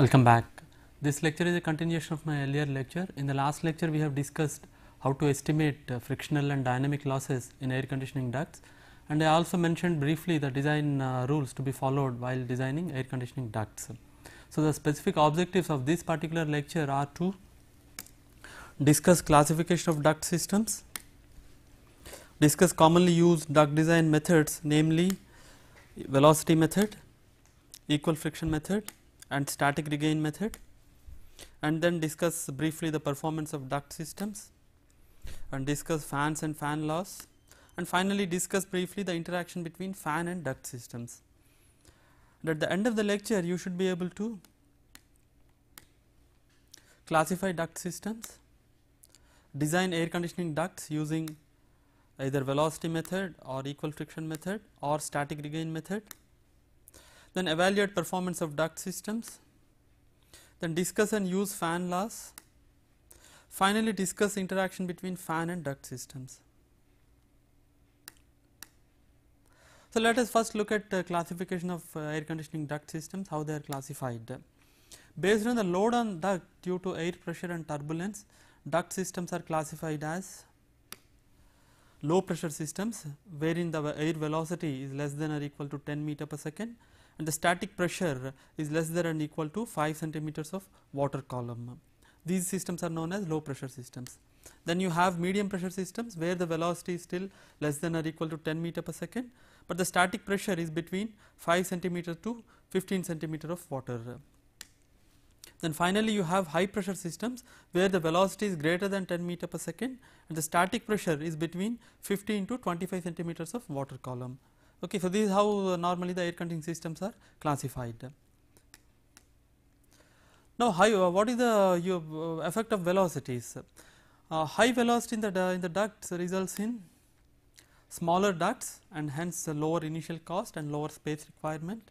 Welcome back. This lecture is a continuation of my earlier lecture. In the last lecture we have discussed how to estimate uh, frictional and dynamic losses in air conditioning ducts and I also mentioned briefly the design uh, rules to be followed while designing air conditioning ducts. So, the specific objectives of this particular lecture are to discuss classification of duct systems, discuss commonly used duct design methods namely velocity method, equal friction method and static regain method and then discuss briefly the performance of duct systems and discuss fans and fan loss and finally discuss briefly the interaction between fan and duct systems. And at the end of the lecture you should be able to classify duct systems, design air conditioning ducts using either velocity method or equal friction method or static regain method then evaluate performance of duct systems, then discuss and use fan laws, finally discuss interaction between fan and duct systems. So, let us first look at the uh, classification of uh, air conditioning duct systems, how they are classified. Based on the load on duct due to air pressure and turbulence, duct systems are classified as low pressure systems wherein the air velocity is less than or equal to 10 meter per second and the static pressure is less than and equal to 5 centimeters of water column. These systems are known as low pressure systems. Then you have medium pressure systems where the velocity is still less than or equal to 10 meter per second, but the static pressure is between 5 centimeter to 15 centimeter of water. Then finally, you have high pressure systems where the velocity is greater than 10 meter per second and the static pressure is between 15 to 25 centimeters of water column. Okay, so this is how uh, normally the air conditioning systems are classified. Now, high, uh, what is the uh, effect of velocities? Uh, high velocity in the, in the ducts results in smaller ducts and hence lower initial cost and lower space requirement.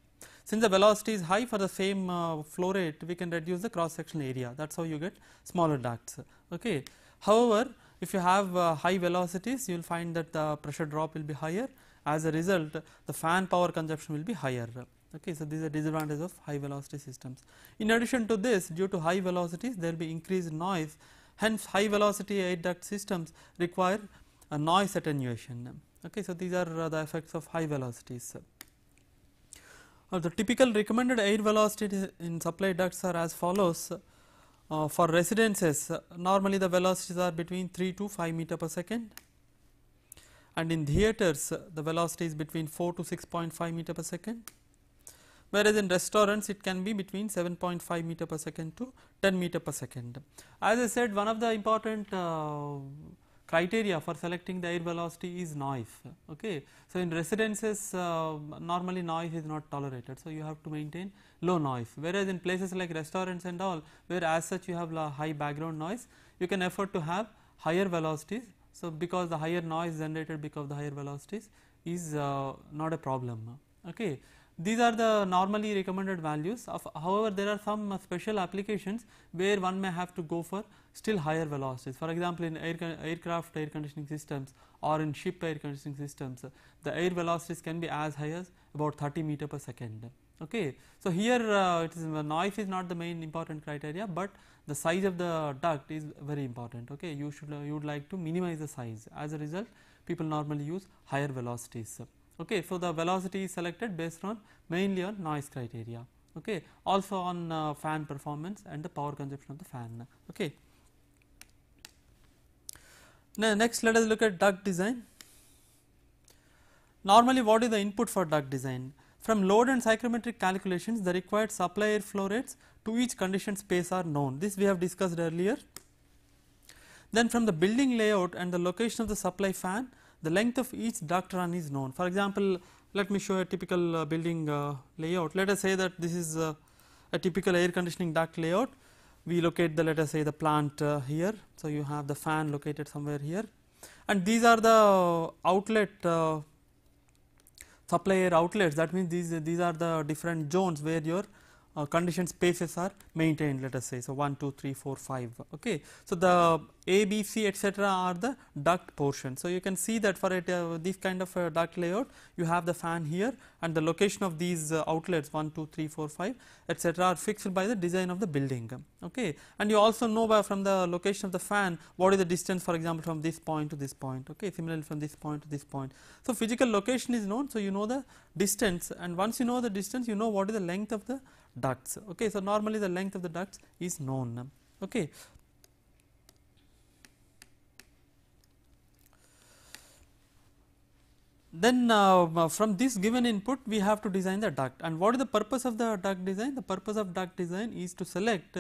Since the velocity is high for the same uh, flow rate, we can reduce the cross sectional area that is how you get smaller ducts. Okay. However, if you have uh, high velocities, you will find that the pressure drop will be higher as a result the fan power consumption will be higher okay so these are disadvantages of high velocity systems in addition to this due to high velocities there will be increased noise hence high velocity air duct systems require a noise attenuation okay so these are uh, the effects of high velocities uh, the typical recommended air velocity in supply ducts are as follows uh, for residences normally the velocities are between 3 to 5 meter per second and in theatres uh, the velocity is between 4 to 6.5 meter per second whereas in restaurants it can be between 7.5 meter per second to 10 meter per second. As I said one of the important uh, criteria for selecting the air velocity is noise. Okay. So, in residences uh, normally noise is not tolerated. So, you have to maintain low noise whereas in places like restaurants and all where as such you have high background noise you can afford to have higher velocities so, because the higher noise generated because the higher velocities is uh, not a problem. Okay. These are the normally recommended values of however, there are some special applications where one may have to go for still higher velocities. For example, in air aircraft air conditioning systems or in ship air conditioning systems the air velocities can be as high as about 30 meter per second. Okay. So, here uh, it is uh, noise is not the main important criteria, but the size of the duct is very important. Okay. You should uh, you would like to minimize the size as a result people normally use higher velocities. Okay. So, the velocity is selected based on mainly on noise criteria okay also on uh, fan performance and the power consumption of the fan okay now next let us look at duct design normally what is the input for duct design from load and psychrometric calculations the required supply air flow rates to each condition space are known this we have discussed earlier. Then from the building layout and the location of the supply fan the length of each duct run is known. For example, let me show a typical uh, building uh, layout. Let us say that this is uh, a typical air conditioning duct layout. We locate the let us say the plant uh, here. So, you have the fan located somewhere here and these are the outlet uh, supplier outlets that means these these are the different zones where your uh, condition spaces are maintained let us say. So, 1, 2, 3, 4, 5. Okay. So, the A, B, C etc. are the duct portion. So, you can see that for it, uh, this kind of uh, duct layout you have the fan here and the location of these uh, outlets 1, 2, 3, 4, 5 etc. are fixed by the design of the building. Okay. And you also know by from the location of the fan what is the distance for example from this point to this point. Okay. Similarly, from this point to this point. So, physical location is known. So, you know the distance and once you know the distance you know what is the length of the ducts okay so normally the length of the ducts is known okay then uh, uh, from this given input we have to design the duct and what is the purpose of the duct design the purpose of duct design is to select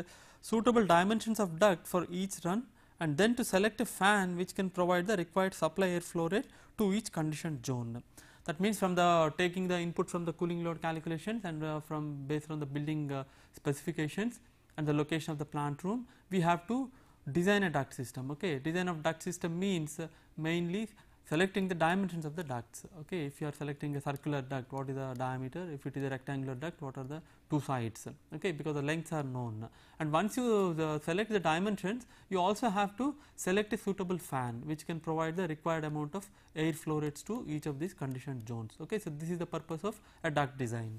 suitable dimensions of duct for each run and then to select a fan which can provide the required supply air flow rate to each conditioned zone that means from the taking the input from the cooling load calculations and uh, from based on the building uh, specifications and the location of the plant room, we have to design a duct system. Okay, design of duct system means uh, mainly selecting the dimensions of the ducts okay if you are selecting a circular duct what is the diameter if it is a rectangular duct what are the two sides okay because the lengths are known and once you uh, select the dimensions you also have to select a suitable fan which can provide the required amount of air flow rates to each of these conditioned zones okay so this is the purpose of a duct design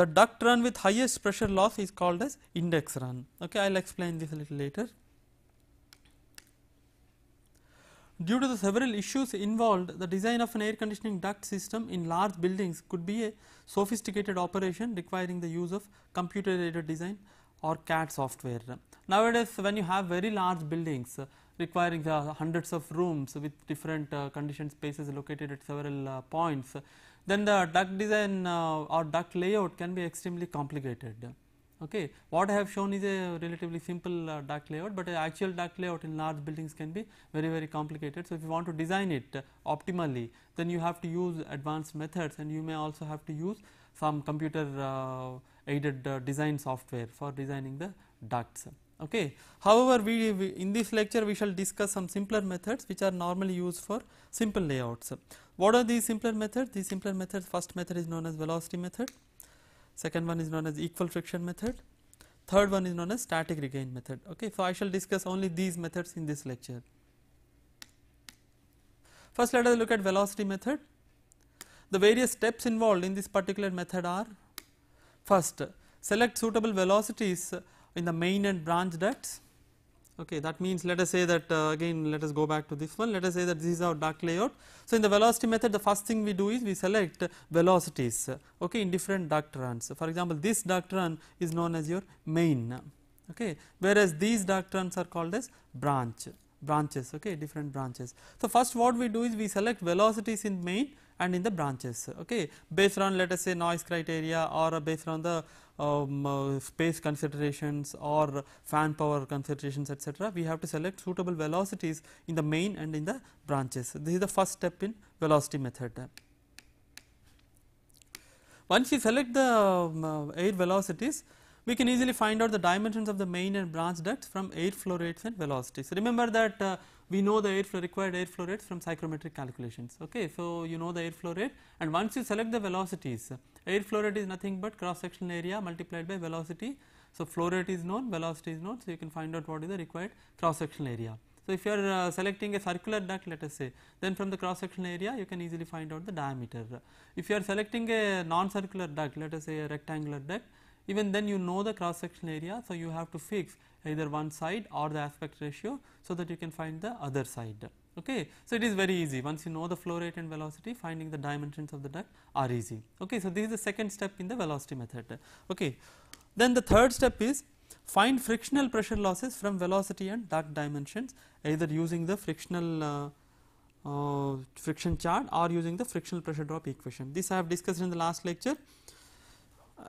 the duct run with highest pressure loss is called as index run okay i'll explain this a little later Due to the several issues involved, the design of an air conditioning duct system in large buildings could be a sophisticated operation requiring the use of computer aided design or CAD software. Nowadays, when you have very large buildings uh, requiring uh, hundreds of rooms with different uh, conditioned spaces located at several uh, points, then the duct design uh, or duct layout can be extremely complicated. Okay. What I have shown is a relatively simple uh, duct layout, but uh, actual duct layout in large buildings can be very very complicated. So, if you want to design it uh, optimally then you have to use advanced methods and you may also have to use some computer uh, aided uh, design software for designing the ducts. Okay. However, we, we, in this lecture we shall discuss some simpler methods which are normally used for simple layouts. What are these simpler methods? These simpler methods first method is known as velocity method second one is known as equal friction method, third one is known as static regain method. Okay. So, I shall discuss only these methods in this lecture. First let us look at velocity method. The various steps involved in this particular method are first select suitable velocities in the main and branch ducts Okay, that means let us say that uh, again let us go back to this one let us say that this is our duct layout. So, in the velocity method the first thing we do is we select velocities okay, in different duct runs. For example, this duct run is known as your main okay, whereas these duct runs are called as branch branches okay, different branches. So, first what we do is we select velocities in main and in the branches okay based on let us say noise criteria or uh, based on the um, uh, space considerations or fan power considerations etc we have to select suitable velocities in the main and in the branches this is the first step in velocity method once you select the um, uh, air velocities we can easily find out the dimensions of the main and branch ducts from air flow rates and velocities remember that uh, we know the flow required flow rate from psychrometric calculations. Okay, so you know the air flow rate, and once you select the velocities, air flow rate is nothing but cross sectional area multiplied by velocity. So flow rate is known, velocity is known, so you can find out what is the required cross sectional area. So if you are uh, selecting a circular duct let us say then from the cross sectional area you can easily find out the diameter. If you are selecting a non circular duct let us say a rectangular duct even then you know the cross sectional area. So, you have to fix either one side or the aspect ratio so that you can find the other side. Okay. So, it is very easy once you know the flow rate and velocity finding the dimensions of the duct are easy. Okay. So, this is the second step in the velocity method. Okay. Then the third step is find frictional pressure losses from velocity and duct dimensions either using the frictional uh, uh, friction chart or using the frictional pressure drop equation. This I have discussed in the last lecture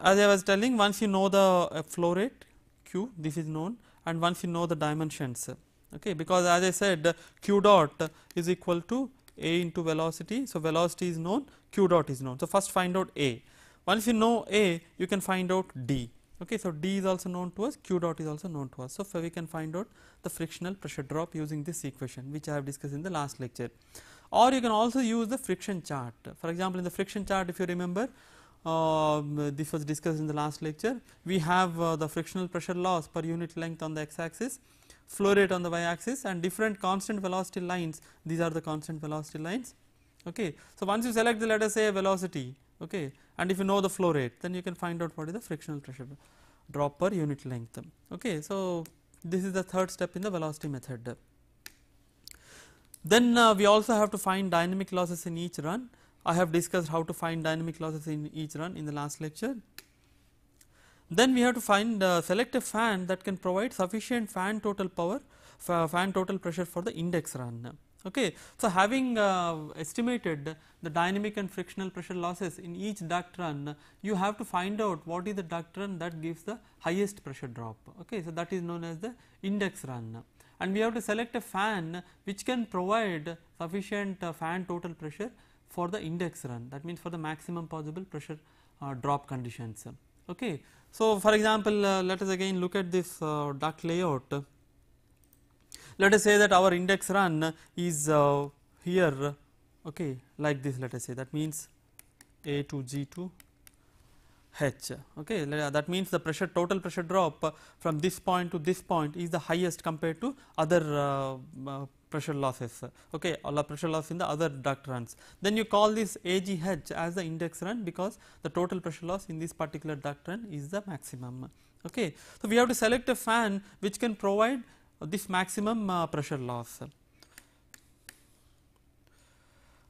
as I was telling once you know the uh, flow rate q this is known and once you know the dimensions okay because as I said q dot is equal to a into velocity. So, velocity is known q dot is known. So, first find out a once you know a you can find out d. Okay, so, d is also known to us q dot is also known to us. So, we can find out the frictional pressure drop using this equation which I have discussed in the last lecture or you can also use the friction chart. For example, in the friction chart if you remember uh, this was discussed in the last lecture. We have uh, the frictional pressure loss per unit length on the x axis, flow rate on the y axis and different constant velocity lines these are the constant velocity lines. Okay. So, once you select the let us say velocity okay, and if you know the flow rate then you can find out what is the frictional pressure drop per unit length. Okay. So, this is the third step in the velocity method. Then uh, we also have to find dynamic losses in each run I have discussed how to find dynamic losses in each run in the last lecture. Then we have to find uh, select a fan that can provide sufficient fan total power fan total pressure for the index run. Okay. So, having uh, estimated the dynamic and frictional pressure losses in each duct run, you have to find out what is the duct run that gives the highest pressure drop. Okay. So, that is known as the index run and we have to select a fan which can provide sufficient uh, fan total pressure for the index run that means for the maximum possible pressure uh, drop conditions. Okay. So, for example, uh, let us again look at this uh, duct layout. Let us say that our index run is uh, here okay, like this let us say that means A to G to H okay uh, that means the pressure total pressure drop from this point to this point is the highest compared to other uh, pressure losses okay all pressure loss in the other duct runs then you call this AGH as the index run because the total pressure loss in this particular duct run is the maximum okay so we have to select a fan which can provide this maximum uh, pressure loss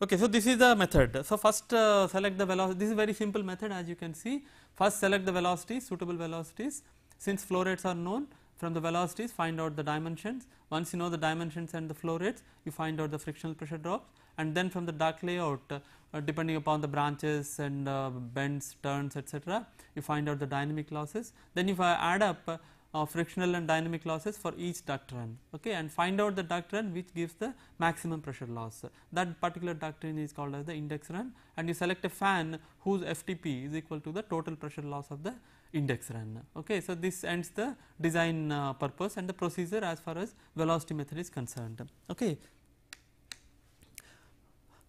Okay, so this is the method. So first uh, select the velocity. This is very simple method as you can see. First select the velocity, suitable velocities. Since flow rates are known, from the velocities find out the dimensions. Once you know the dimensions and the flow rates you find out the frictional pressure drops and then from the duct layout uh, uh depending upon the branches and uh, bends, turns etc. you find out the dynamic losses. Then if I add up uh, uh, frictional and dynamic losses for each duct run okay and find out the duct run which gives the maximum pressure loss that particular duct run is called as the index run and you select a fan whose FTP is equal to the total pressure loss of the index run. Okay. So, this ends the design uh, purpose and the procedure as far as velocity method is concerned. Okay.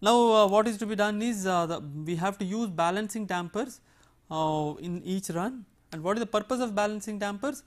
Now, uh, what is to be done is uh, we have to use balancing dampers uh, in each run and what is the purpose of balancing dampers?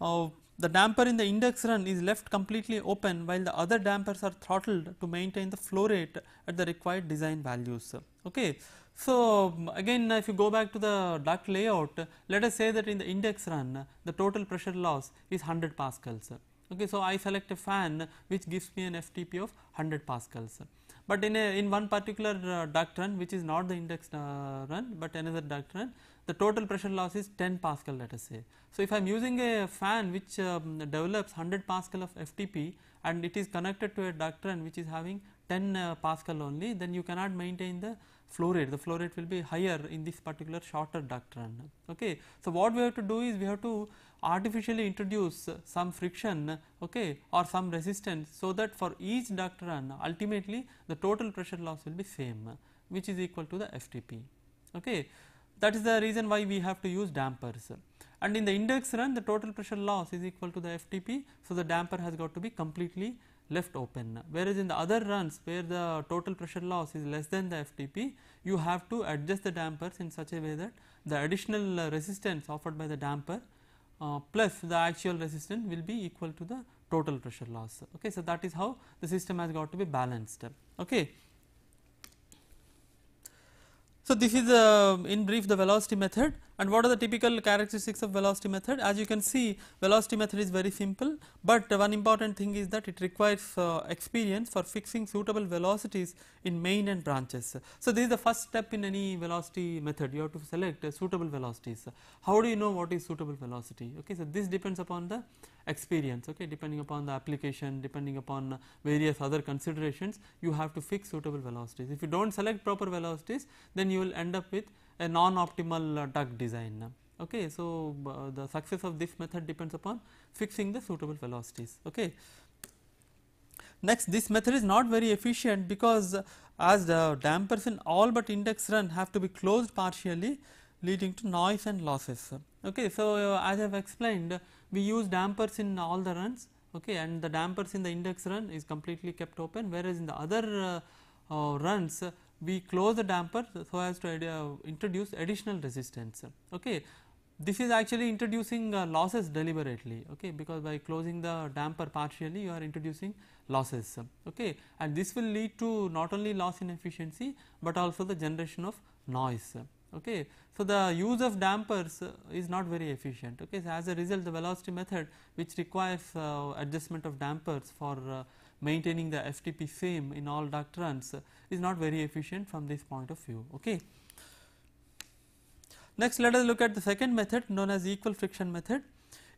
Uh, the damper in the index run is left completely open while the other dampers are throttled to maintain the flow rate at the required design values. Okay. So, um, again if you go back to the duct layout, let us say that in the index run the total pressure loss is 100 pascals. Okay, so, I select a fan which gives me an FTP of 100 pascals, but in a in one particular uh, duct run which is not the index uh, run, but another duct run the total pressure loss is 10 pascal let us say. So, if I am using a fan which um, develops 100 pascal of FTP and it is connected to a duct run which is having 10 uh, pascal only then you cannot maintain the flow rate the flow rate will be higher in this particular shorter duct run. Okay. So, what we have to do is we have to artificially introduce some friction okay, or some resistance. So, that for each duct run ultimately the total pressure loss will be same which is equal to the FTP. Okay. That is the reason why we have to use dampers and in the index run the total pressure loss is equal to the FTP. So, the damper has got to be completely left open. Whereas in the other runs where the total pressure loss is less than the FTP, you have to adjust the dampers in such a way that the additional uh, resistance offered by the damper uh, plus the actual resistance will be equal to the total pressure loss. Okay, so that is how the system has got to be balanced. Okay. So this is uh, in brief the velocity method and what are the typical characteristics of velocity method? As you can see velocity method is very simple, but one important thing is that it requires uh, experience for fixing suitable velocities in main and branches. So, this is the first step in any velocity method you have to select uh, suitable velocities. How do you know what is suitable velocity? Okay, So, this depends upon the experience okay depending upon the application depending upon various other considerations you have to fix suitable velocities if you do not select proper velocities then you will end up with a non-optimal uh, duct design. Okay. So, uh, the success of this method depends upon fixing the suitable velocities. Okay. Next this method is not very efficient because uh, as the dampers in all but index run have to be closed partially leading to noise and losses. Okay. So, as I have explained we use dampers in all the runs okay, and the dampers in the index run is completely kept open whereas in the other uh, uh, runs we close the damper so as to uh, introduce additional resistance. Okay. This is actually introducing uh, losses deliberately okay, because by closing the damper partially you are introducing losses okay, and this will lead to not only loss in efficiency, but also the generation of noise. Okay. So, the use of dampers uh, is not very efficient. Okay. So, as a result the velocity method which requires uh, adjustment of dampers for uh, maintaining the FTP same in all duct runs is not very efficient from this point of view. Okay. Next let us look at the second method known as equal friction method.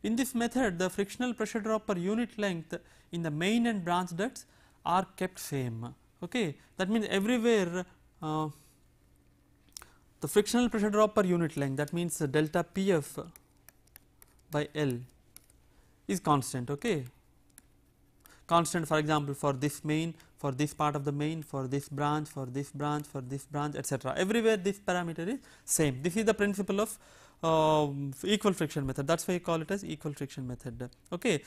In this method the frictional pressure drop per unit length in the main and branch ducts are kept same. Okay. That means everywhere uh, the frictional pressure drop per unit length that means delta Pf by L is constant okay constant for example for this main for this part of the main for this branch for this branch for this branch etc everywhere this parameter is same this is the principle of uh, equal friction method that is why you call it as equal friction method okay.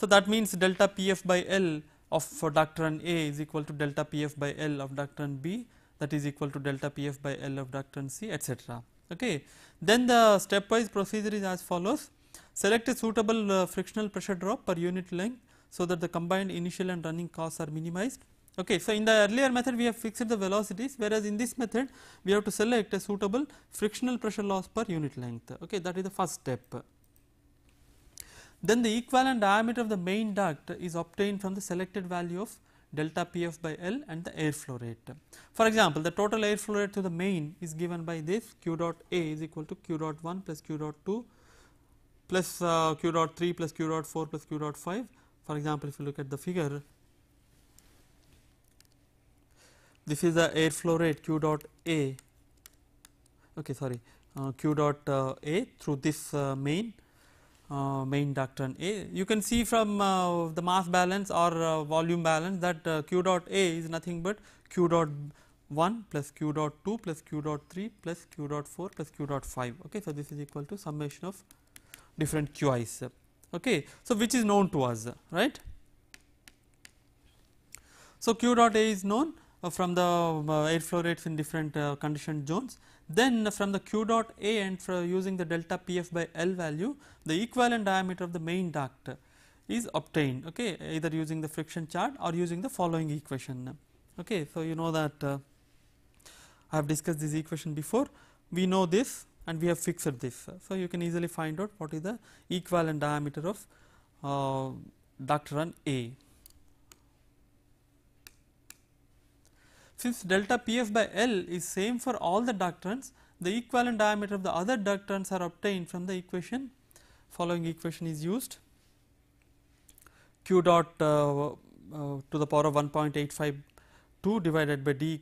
So that means delta pf by L of for doctrine A is equal to delta pf by L of doctrine B that is equal to delta pf by L of doctrine C etc. Okay. Then the stepwise procedure is as follows Select a suitable uh, frictional pressure drop per unit length so that the combined initial and running costs are minimized. Okay, so in the earlier method we have fixed the velocities whereas in this method we have to select a suitable frictional pressure loss per unit length okay that is the first step. Then the equivalent diameter of the main duct is obtained from the selected value of delta Pf by L and the air flow rate. For example, the total air flow rate to the main is given by this Q dot A is equal to Q dot 1 plus Q dot 2 plus uh, q dot 3 plus q dot 4 plus q dot 5. For example, if you look at the figure, this is the air flow rate q dot A, okay, sorry, uh, q dot uh, A through this main. main ductron A. You can see from the mass balance or volume balance that q dot A is nothing but q dot 1 plus q dot 2 plus q dot 3 plus q dot 4 plus q dot 5. Okay. So, this is equal to summation of different QIs okay. So, which is known to us right. So, Q dot A is known uh, from the uh, air flow rates in different uh, condition zones then from the Q dot A and for using the delta PF by L value the equivalent diameter of the main duct is obtained okay either using the friction chart or using the following equation okay so you know that uh, I have discussed this equation before we know this and we have fixed this. So, you can easily find out what is the equivalent diameter of uh, duct run A. Since delta Pf by L is same for all the duct runs, the equivalent diameter of the other duct runs are obtained from the equation. Following equation is used q dot uh, uh, to the power of 1.852 divided by d,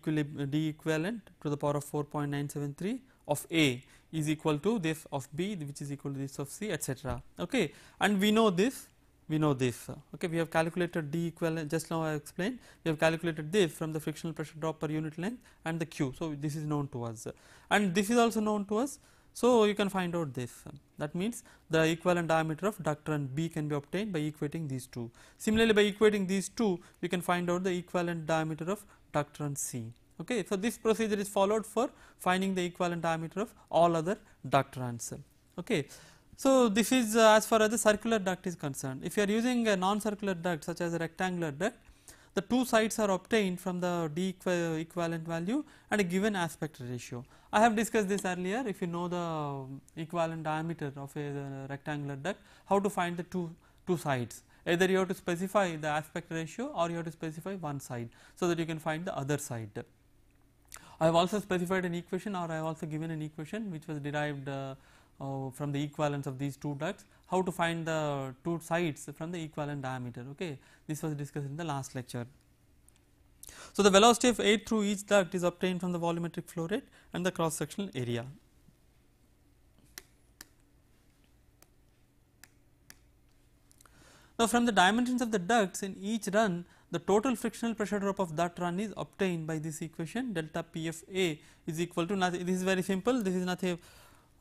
d equivalent to the power of 4.973 of A is equal to this of B which is equal to this of C etc. Okay. And we know this we know this okay we have calculated d equivalent just now I explained we have calculated this from the frictional pressure drop per unit length and the q. So, this is known to us and this is also known to us. So, you can find out this that means the equivalent diameter of ductor and B can be obtained by equating these two. Similarly, by equating these two we can find out the equivalent diameter of ductor and C. Okay. So, this procedure is followed for finding the equivalent diameter of all other runs. Okay. So, this is uh, as far as the circular duct is concerned. If you are using a non-circular duct such as a rectangular duct, the two sides are obtained from the d equivalent value and a given aspect ratio. I have discussed this earlier if you know the um, equivalent diameter of a uh, rectangular duct, how to find the two, two sides either you have to specify the aspect ratio or you have to specify one side, so that you can find the other side. I have also specified an equation or I have also given an equation which was derived uh, uh, from the equivalence of these two ducts how to find the two sides from the equivalent diameter okay this was discussed in the last lecture. So, the velocity of air through each duct is obtained from the volumetric flow rate and the cross sectional area. Now, from the dimensions of the ducts in each run the total frictional pressure drop of that run is obtained by this equation delta PFA is equal to nothing this is very simple this is nothing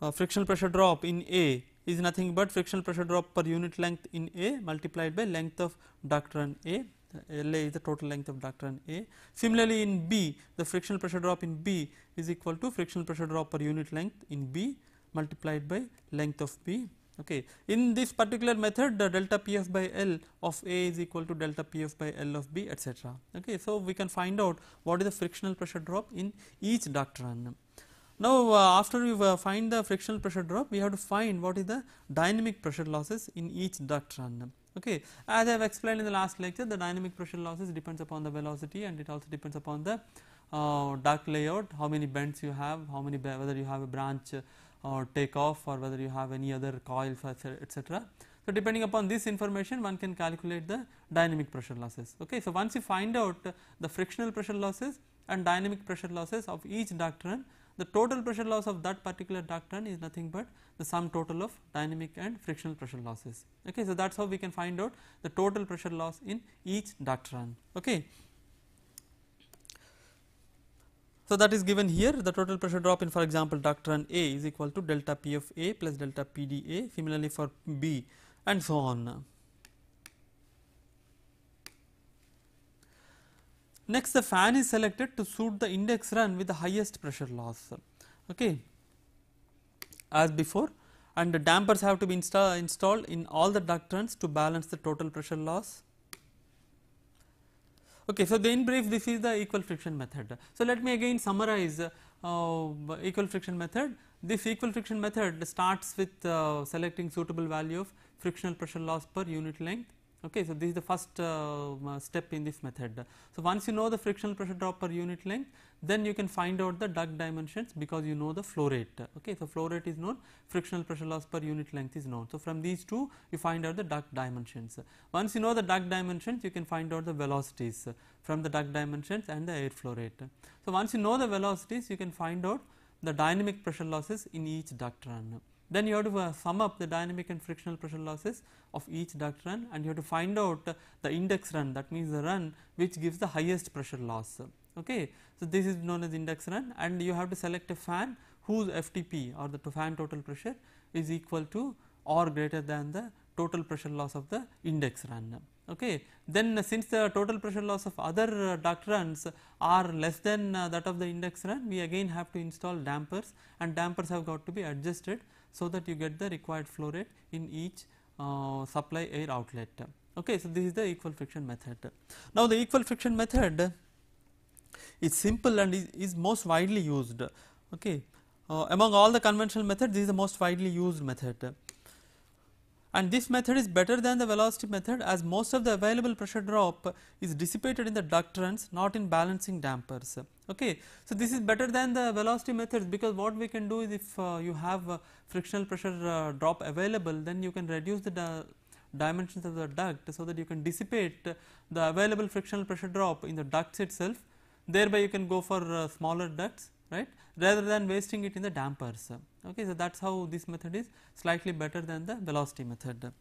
uh, frictional pressure drop in A is nothing but frictional pressure drop per unit length in A multiplied by length of duct run A LA is the total length of duct run A. Similarly, in B the frictional pressure drop in B is equal to frictional pressure drop per unit length in B multiplied by length of B Okay. In this particular method the delta P f by L of A is equal to delta P f by L of B etc. Okay. So, we can find out what is the frictional pressure drop in each duct run. Now, uh, after we uh, find the frictional pressure drop we have to find what is the dynamic pressure losses in each duct run. Okay. As I have explained in the last lecture the dynamic pressure losses depends upon the velocity and it also depends upon the uh, duct layout, how many bends you have, how many whether you have a branch or take off or whether you have any other coil etc. So, depending upon this information one can calculate the dynamic pressure losses. Okay. So, once you find out the frictional pressure losses and dynamic pressure losses of each doctrine the total pressure loss of that particular doctrine is nothing but the sum total of dynamic and frictional pressure losses. Okay. So, that is how we can find out the total pressure loss in each doctrine. Okay. So, that is given here the total pressure drop in for example, run A is equal to delta P of A plus delta P d A similarly for B and so on. Next the fan is selected to suit the index run with the highest pressure loss okay. as before and the dampers have to be insta installed in all the runs to balance the total pressure loss Okay, so in brief this is the equal friction method. So, let me again summarize uh, equal friction method. This equal friction method starts with uh, selecting suitable value of frictional pressure loss per unit length Okay, so, this is the first uh, step in this method. So, once you know the frictional pressure drop per unit length, then you can find out the duct dimensions because you know the flow rate. Okay, so, flow rate is known, frictional pressure loss per unit length is known. So, from these two you find out the duct dimensions. Once you know the duct dimensions, you can find out the velocities from the duct dimensions and the air flow rate. So, once you know the velocities, you can find out the dynamic pressure losses in each duct run. Then you have to uh, sum up the dynamic and frictional pressure losses of each duct run and you have to find out the index run that means the run which gives the highest pressure loss. Okay. So, this is known as index run and you have to select a fan whose FTP or the fan total pressure is equal to or greater than the total pressure loss of the index run. Okay. Then uh, since the total pressure loss of other uh, duct runs are less than that of the index run, we again have to install dampers and dampers have got to be adjusted so that you get the required flow rate in each uh, supply air outlet. Okay, so this is the equal friction method. Now the equal friction method is simple and is, is most widely used. Okay, uh, among all the conventional methods, this is the most widely used method. And this method is better than the velocity method as most of the available pressure drop is dissipated in the ducturants not in balancing dampers. Okay. So, this is better than the velocity methods because what we can do is if uh, you have frictional pressure uh, drop available then you can reduce the di dimensions of the duct so that you can dissipate the available frictional pressure drop in the ducts itself thereby you can go for uh, smaller ducts right rather than wasting it in the dampers. Okay, so that is how this method is slightly better than the velocity method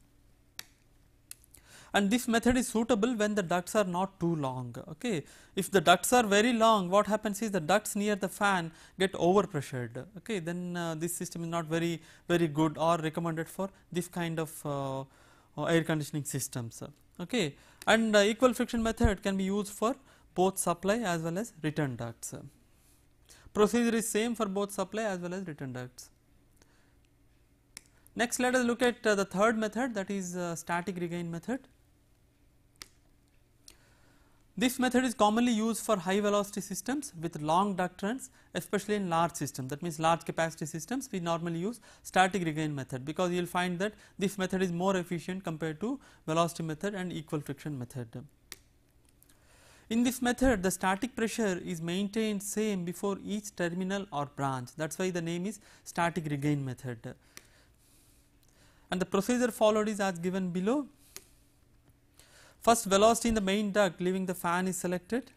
and this method is suitable when the ducts are not too long. Okay. If the ducts are very long what happens is the ducts near the fan get overpressured okay. then uh, this system is not very very good or recommended for this kind of uh, uh, air conditioning systems. Okay. And uh, equal friction method can be used for both supply as well as return ducts. Procedure is same for both supply as well as return ducts. Next let us look at uh, the third method that is uh, static regain method. This method is commonly used for high velocity systems with long runs, especially in large systems that means large capacity systems we normally use static regain method because you will find that this method is more efficient compared to velocity method and equal friction method. In this method the static pressure is maintained same before each terminal or branch that is why the name is static regain method and the procedure followed is as given below First velocity in the main duct leaving the fan is selected.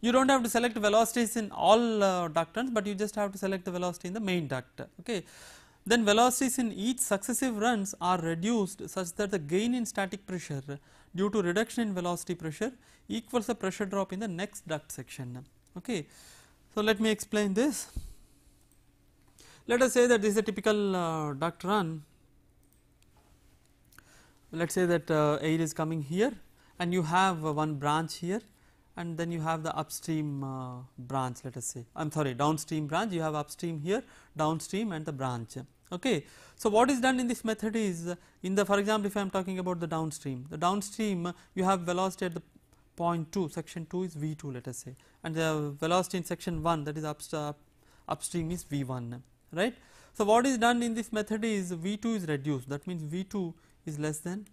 You do not have to select velocities in all uh, ductants, but you just have to select the velocity in the main duct. Okay. Then velocities in each successive runs are reduced such that the gain in static pressure due to reduction in velocity pressure equals the pressure drop in the next duct section. Okay. So, let me explain this. Let us say that this is a typical uh, duct run let us say that uh, air is coming here and you have uh, one branch here and then you have the upstream uh, branch let us say I am sorry downstream branch you have upstream here downstream and the branch okay. So what is done in this method is in the for example if I am talking about the downstream the downstream you have velocity at the point 2 section 2 is V2 let us say and the velocity in section 1 that is upstream, uh, upstream is V1 right. So what is done in this method is V2 is reduced that means V2 is less than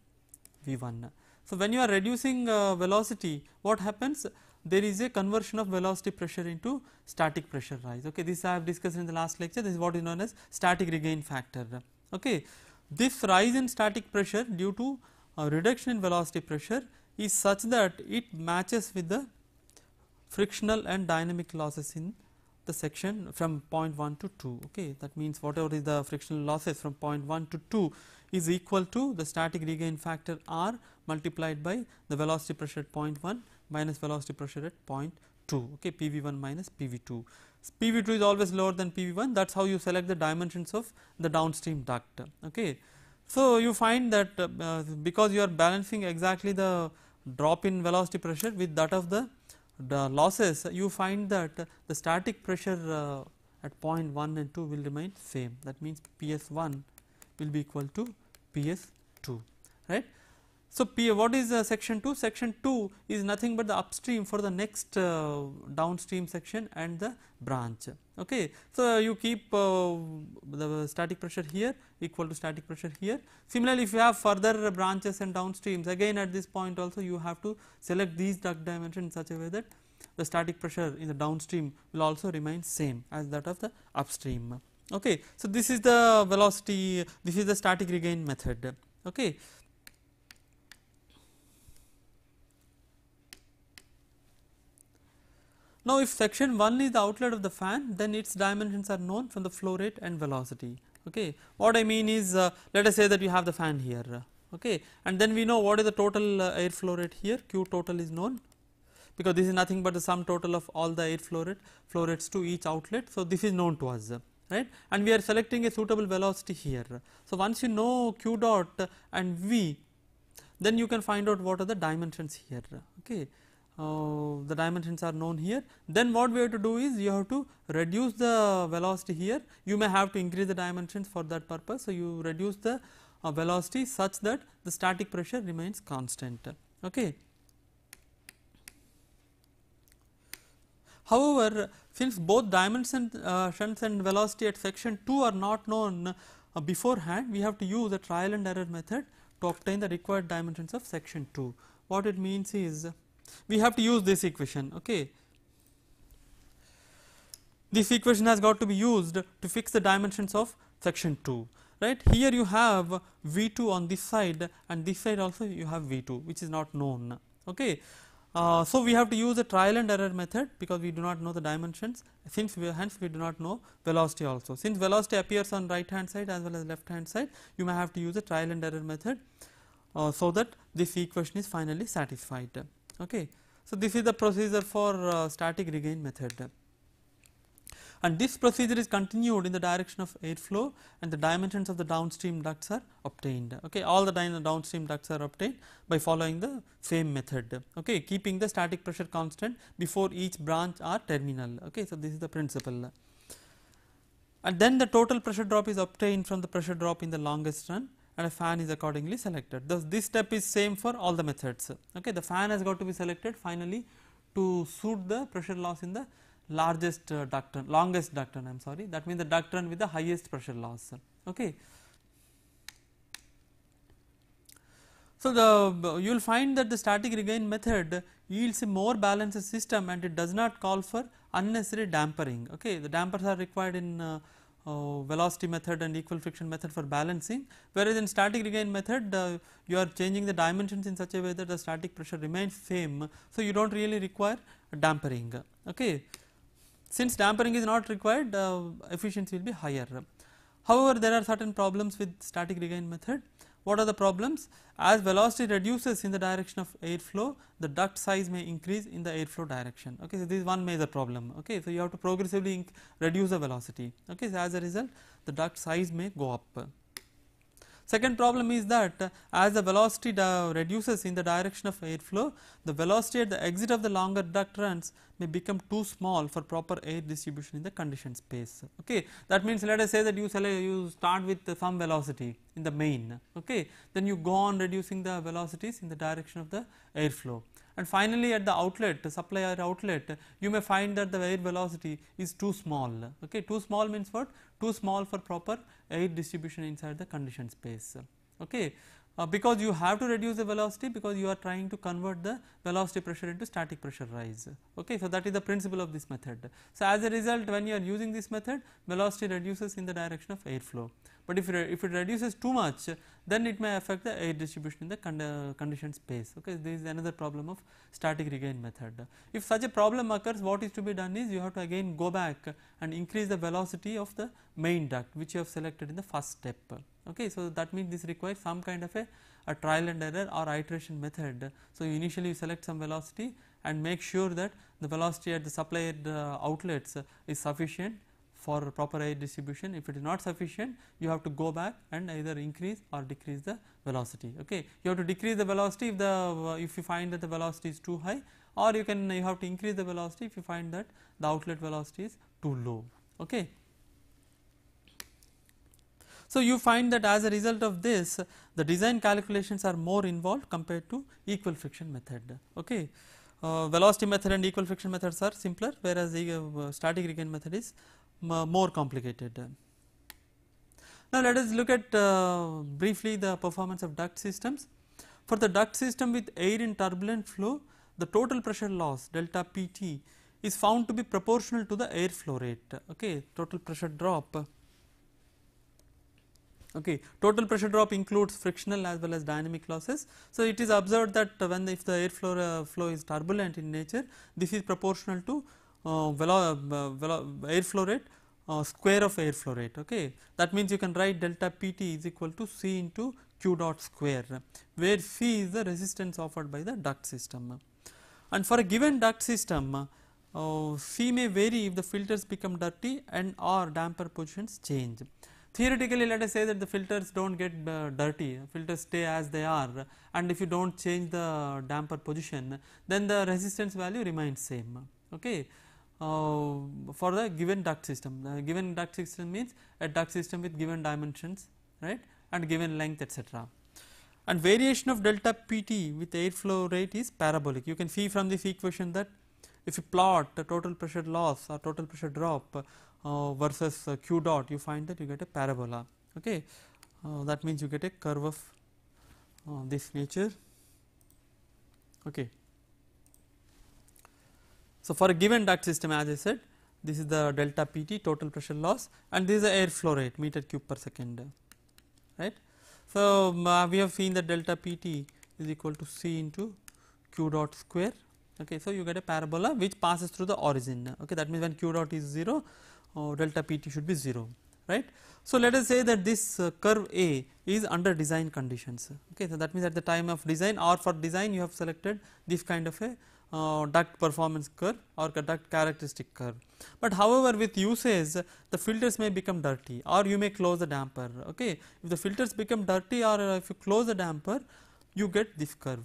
v1. So, when you are reducing uh, velocity what happens there is a conversion of velocity pressure into static pressure rise ok this I have discussed in the last lecture this is what is known as static regain factor ok. This rise in static pressure due to reduction in velocity pressure is such that it matches with the frictional and dynamic losses in the section from point 1 to 2 ok that means whatever is the frictional losses from point 1 to 2 is equal to the static regain factor r multiplied by the velocity pressure at 0.1 minus velocity pressure at 0.2 okay, PV1 minus PV2. PV2 is always lower than PV1 that is how you select the dimensions of the downstream duct. Okay. So, you find that uh, because you are balancing exactly the drop in velocity pressure with that of the, the losses you find that the static pressure uh, at point 1 and 2 will remain same that means PS1 will be equal to PS2 right. So, P what is uh, section 2? Section 2 is nothing but the upstream for the next uh, downstream section and the branch. Okay. So, you keep uh, the static pressure here equal to static pressure here. Similarly, if you have further branches and downstreams again at this point also you have to select these duct dimensions in such a way that the static pressure in the downstream will also remain same as that of the upstream. Okay. So, this is the velocity this is the static regain method. Okay. Now, if section 1 is the outlet of the fan then its dimensions are known from the flow rate and velocity. Okay. What I mean is uh, let us say that you have the fan here okay. and then we know what is the total uh, air flow rate here q total is known because this is nothing but the sum total of all the air flow rate flow rates to each outlet. So, this is known to us right and we are selecting a suitable velocity here. So, once you know q dot and v then you can find out what are the dimensions here okay. Uh, the dimensions are known here then what we have to do is you have to reduce the velocity here you may have to increase the dimensions for that purpose. So, you reduce the uh, velocity such that the static pressure remains constant okay. However, since both dimension uh, strength and velocity at section 2 are not known uh, beforehand, we have to use a trial and error method to obtain the required dimensions of section 2. What it means is we have to use this equation. Okay. This equation has got to be used to fix the dimensions of section 2 right. Here you have V 2 on this side and this side also you have V 2 which is not known. Okay. Uh, so, we have to use a trial and error method because we do not know the dimensions since we, hence we do not know velocity also. Since velocity appears on right hand side as well as left hand side you may have to use a trial and error method uh, so that this equation is finally satisfied. Okay. So, this is the procedure for uh, static regain method and this procedure is continued in the direction of air flow and the dimensions of the downstream ducts are obtained. Okay. All the downstream ducts are obtained by following the same method okay, keeping the static pressure constant before each branch or terminal. Okay. So, this is the principle and then the total pressure drop is obtained from the pressure drop in the longest run and a fan is accordingly selected. Thus, this step is same for all the methods. Okay. The fan has got to be selected finally to suit the pressure loss in the largest uh, longest ductone I am sorry that means the ductone with the highest pressure loss. Okay. So, the you will find that the static regain method yields a more balanced system and it does not call for unnecessary dampering. Okay. The dampers are required in uh, uh, velocity method and equal friction method for balancing whereas in static regain method uh, you are changing the dimensions in such a way that the static pressure remains same. So, you do not really require dampering. Okay. Since dampering is not required uh, efficiency will be higher. However, there are certain problems with static regain method. What are the problems? As velocity reduces in the direction of airflow, the duct size may increase in the airflow direction. Okay, so this is one major problem. Okay, so you have to progressively reduce the velocity. Okay, so as a result, the duct size may go up. Second problem is that uh, as the velocity uh, reduces in the direction of airflow, the velocity at the exit of the longer duct runs may become too small for proper air distribution in the conditioned space. Okay. That means, let us say that you, you start with some velocity in the main, okay. then you go on reducing the velocities in the direction of the airflow. And finally, at the outlet supplier outlet you may find that the air velocity is too small ok. Too small means what? Too small for proper air distribution inside the condition space ok. Uh, because you have to reduce the velocity because you are trying to convert the velocity pressure into static pressure rise. Okay, so that is the principle of this method. So as a result, when you are using this method, velocity reduces in the direction of airflow but if, if it reduces too much then it may affect the air distribution in the con uh, condition space ok. This is another problem of static regain method. If such a problem occurs what is to be done is you have to again go back and increase the velocity of the main duct which you have selected in the first step ok. So, that means this requires some kind of a, a trial and error or iteration method. So, initially you select some velocity and make sure that the velocity at the supplied uh, outlets is sufficient for proper air distribution if it is not sufficient you have to go back and either increase or decrease the velocity okay you have to decrease the velocity if the if you find that the velocity is too high or you can you have to increase the velocity if you find that the outlet velocity is too low okay so, you find that as a result of this the design calculations are more involved compared to equal friction method. Okay. Uh, velocity method and equal friction methods are simpler whereas the uh, static regain method is more complicated. Now, let us look at uh, briefly the performance of duct systems. For the duct system with air in turbulent flow, the total pressure loss delta Pt is found to be proportional to the air flow rate, okay, total pressure drop. Okay, total pressure drop includes frictional as well as dynamic losses. So, it is observed that when if the air flow, uh, flow is turbulent in nature, this is proportional to uh, uh, velo air flow rate uh, square of air flow rate. Okay. That means you can write delta Pt is equal to C into Q dot square where C is the resistance offered by the duct system. And for a given duct system uh, C may vary if the filters become dirty and or damper positions change. Theoretically let us say that the filters do not get uh, dirty, filters stay as they are and if you do not change the damper position then the resistance value remains same. Okay uh, for the given duct system. The given duct system means a duct system with given dimensions right and given length etc. And variation of delta Pt with air flow rate is parabolic. You can see from this equation that if you plot the total pressure loss or total pressure drop uh, versus uh, q dot you find that you get a parabola okay uh, that means you get a curve of uh, this nature okay so, for a given duct system as I said this is the delta Pt total pressure loss and this is the air flow rate meter cube per second right. So, um, uh, we have seen that delta Pt is equal to C into Q dot square okay. So, you get a parabola which passes through the origin okay that means when Q dot is 0 uh, delta Pt should be 0 right. So, let us say that this uh, curve A is under design conditions okay. So, that means at the time of design or for design you have selected this kind of a uh, duct performance curve or duct characteristic curve. But however with usage the filters may become dirty or you may close the damper okay. If the filters become dirty or uh, if you close the damper you get this curve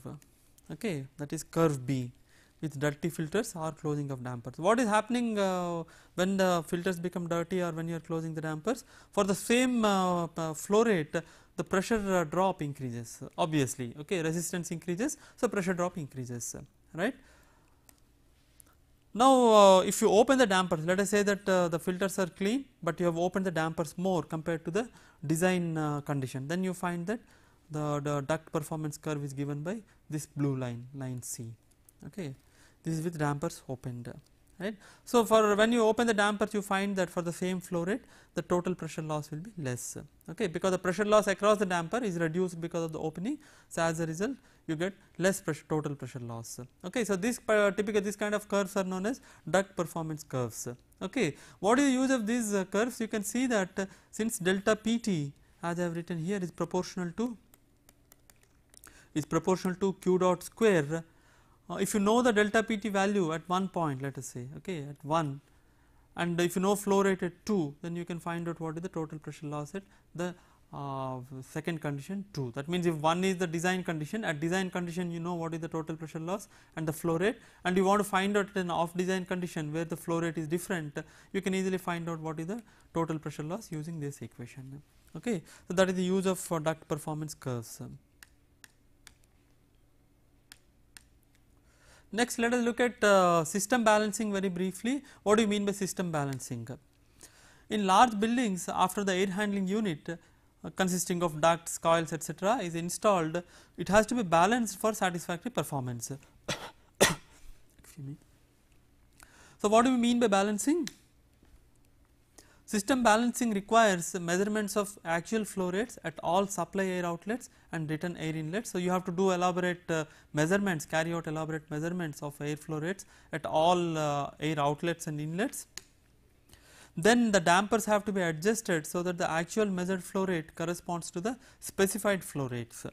okay that is curve B with dirty filters or closing of dampers. What is happening uh, when the filters become dirty or when you are closing the dampers? For the same uh, flow rate the pressure uh, drop increases obviously okay resistance increases so pressure drop increases right. Now, uh, if you open the dampers let us say that uh, the filters are clean, but you have opened the dampers more compared to the design uh, condition then you find that the, the duct performance curve is given by this blue line line C. Okay. This is with dampers opened right. So, for when you open the dampers you find that for the same flow rate the total pressure loss will be less okay because the pressure loss across the damper is reduced because of the opening. So, as a result you get less pressure total pressure loss okay. So, this uh, typically this kind of curves are known as duct performance curves okay. What is the use of these uh, curves you can see that uh, since delta p t as I have written here is proportional to is proportional to q dot square uh, if you know the delta Pt value at one point let us say okay at 1 and if you know flow rate at 2 then you can find out what is the total pressure loss at the uh, second condition 2 that means if 1 is the design condition at design condition you know what is the total pressure loss and the flow rate and you want to find out an off design condition where the flow rate is different you can easily find out what is the total pressure loss using this equation okay so that is the use of uh, duct performance curves Next let us look at uh, system balancing very briefly. What do you mean by system balancing? In large buildings after the air handling unit uh, consisting of ducts, coils etc. is installed, it has to be balanced for satisfactory performance. so, what do we mean by balancing? System balancing requires measurements of actual flow rates at all supply air outlets and return air inlets. So, you have to do elaborate uh, measurements carry out elaborate measurements of air flow rates at all uh, air outlets and inlets. Then the dampers have to be adjusted so that the actual measured flow rate corresponds to the specified flow rates.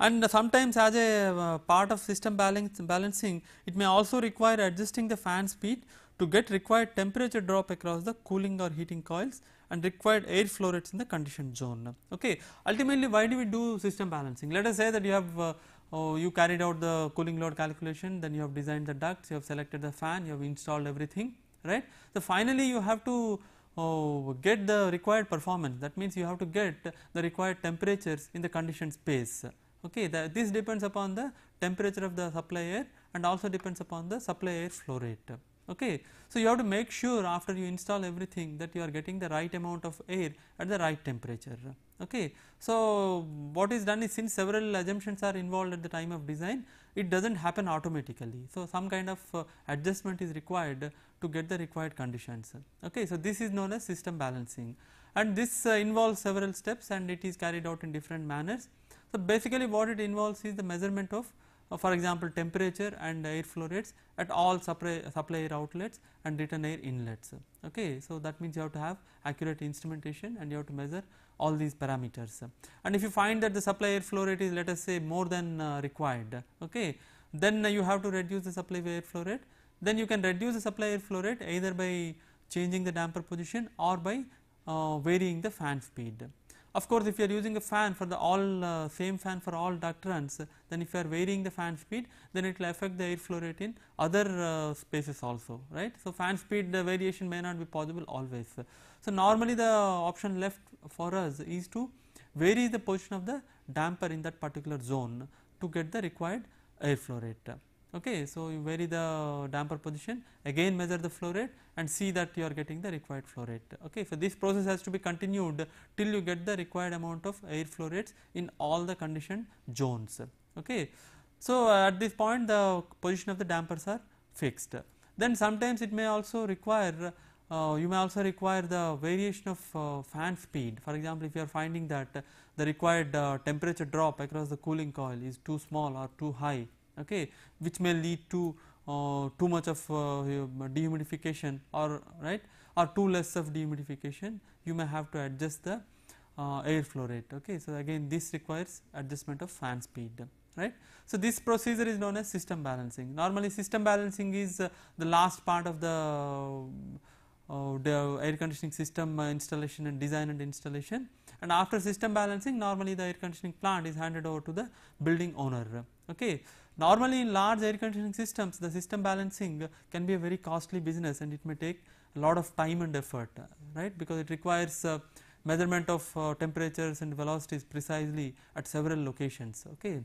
And sometimes as a uh, part of system balance, balancing it may also require adjusting the fan speed to get required temperature drop across the cooling or heating coils and required air flow rates in the conditioned zone. Okay. Ultimately, why do we do system balancing? Let us say that you have uh, oh, you carried out the cooling load calculation, then you have designed the ducts, you have selected the fan, you have installed everything, right. So, finally, you have to oh, get the required performance that means you have to get the required temperatures in the conditioned space. Okay. The, this depends upon the temperature of the supply air and also depends upon the supply air flow rate. Okay. So, you have to make sure after you install everything that you are getting the right amount of air at the right temperature. Okay. So, what is done is since several assumptions are involved at the time of design it does not happen automatically. So, some kind of uh, adjustment is required to get the required conditions. Okay. So, this is known as system balancing and this uh, involves several steps and it is carried out in different manners. So, basically what it involves is the measurement of for example, temperature and air flow rates at all supply, supply air outlets and return air inlets. Okay. So, that means you have to have accurate instrumentation and you have to measure all these parameters. And if you find that the supply air flow rate is let us say more than uh, required, okay, then uh, you have to reduce the supply air flow rate. Then you can reduce the supply air flow rate either by changing the damper position or by uh, varying the fan speed. Of course, if you are using a fan for the all uh, same fan for all runs, then if you are varying the fan speed, then it will affect the airflow rate in other uh, spaces also, right. So, fan speed uh, variation may not be possible always. So, normally the option left for us is to vary the position of the damper in that particular zone to get the required airflow rate. Okay, so you vary the damper position again measure the flow rate and see that you are getting the required flow rate. Okay, so this process has to be continued till you get the required amount of air flow rates in all the conditioned zones. Okay, so at this point the position of the dampers are fixed. Then sometimes it may also require uh, you may also require the variation of uh, fan speed. For example, if you are finding that the required uh, temperature drop across the cooling coil is too small or too high okay, which may lead to uh, too much of uh, dehumidification or right or too less of dehumidification you may have to adjust the uh, air flow rate okay so again this requires adjustment of fan speed right so this procedure is known as system balancing normally system balancing is uh, the last part of the, uh, the air conditioning system installation and design and installation and after system balancing normally the air conditioning plant is handed over to the building owner okay Normally in large air conditioning systems the system balancing can be a very costly business and it may take a lot of time and effort right because it requires uh, measurement of uh, temperatures and velocities precisely at several locations okay.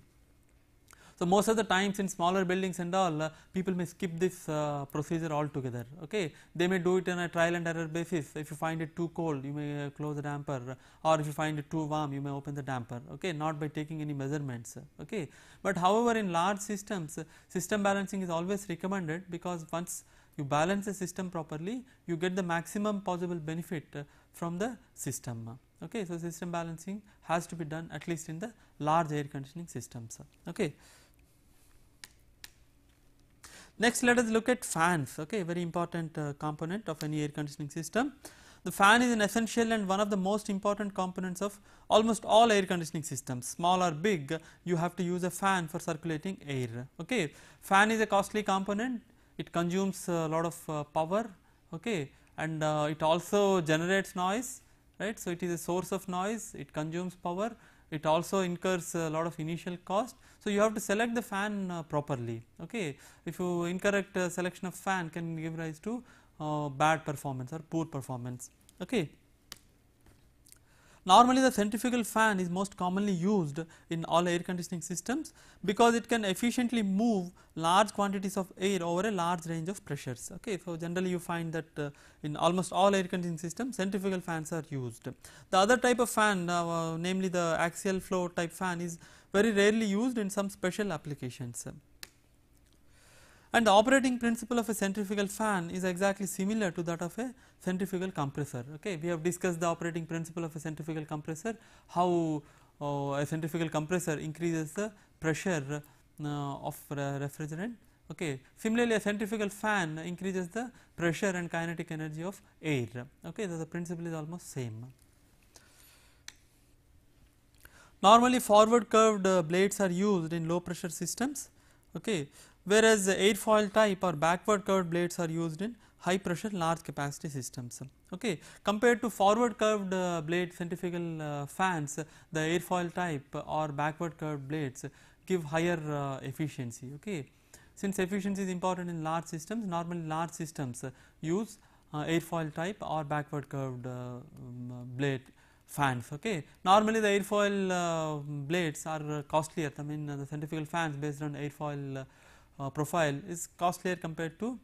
So, most of the times in smaller buildings and all uh, people may skip this uh, procedure altogether okay. They may do it on a trial and error basis if you find it too cold you may uh, close the damper or if you find it too warm you may open the damper okay not by taking any measurements okay. But however in large systems system balancing is always recommended because once you balance the system properly you get the maximum possible benefit uh, from the system okay. So, system balancing has to be done at least in the large air conditioning systems okay. Next let us look at fans okay very important uh, component of any air conditioning system. The fan is an essential and one of the most important components of almost all air conditioning systems small or big you have to use a fan for circulating air okay. Fan is a costly component it consumes a lot of uh, power okay and uh, it also generates noise right. So, it is a source of noise it consumes power it also incurs a lot of initial cost so, you have to select the fan uh, properly okay if you incorrect uh, selection of fan can give rise to uh, bad performance or poor performance okay. Normally the centrifugal fan is most commonly used in all air conditioning systems because it can efficiently move large quantities of air over a large range of pressures. Okay. So, generally you find that uh, in almost all air conditioning systems centrifugal fans are used. The other type of fan uh, namely the axial flow type fan is very rarely used in some special applications. And the operating principle of a centrifugal fan is exactly similar to that of a centrifugal compressor. Okay, we have discussed the operating principle of a centrifugal compressor, how uh, a centrifugal compressor increases the pressure uh, of refrigerant. Okay. Similarly, a centrifugal fan increases the pressure and kinetic energy of air. Okay, so the principle is almost same. Normally forward curved uh, blades are used in low pressure systems okay, whereas uh, airfoil type or backward curved blades are used in high pressure large capacity systems. Okay. Compared to forward curved uh, blade centrifugal uh, fans, the airfoil type or backward curved blades give higher uh, efficiency. Okay. Since efficiency is important in large systems, normally large systems use uh, airfoil type or backward curved um, blade fans. Okay. Normally the airfoil uh, blades are uh, costlier I mean uh, the centrifugal fans based on airfoil uh, uh profile is costlier compared to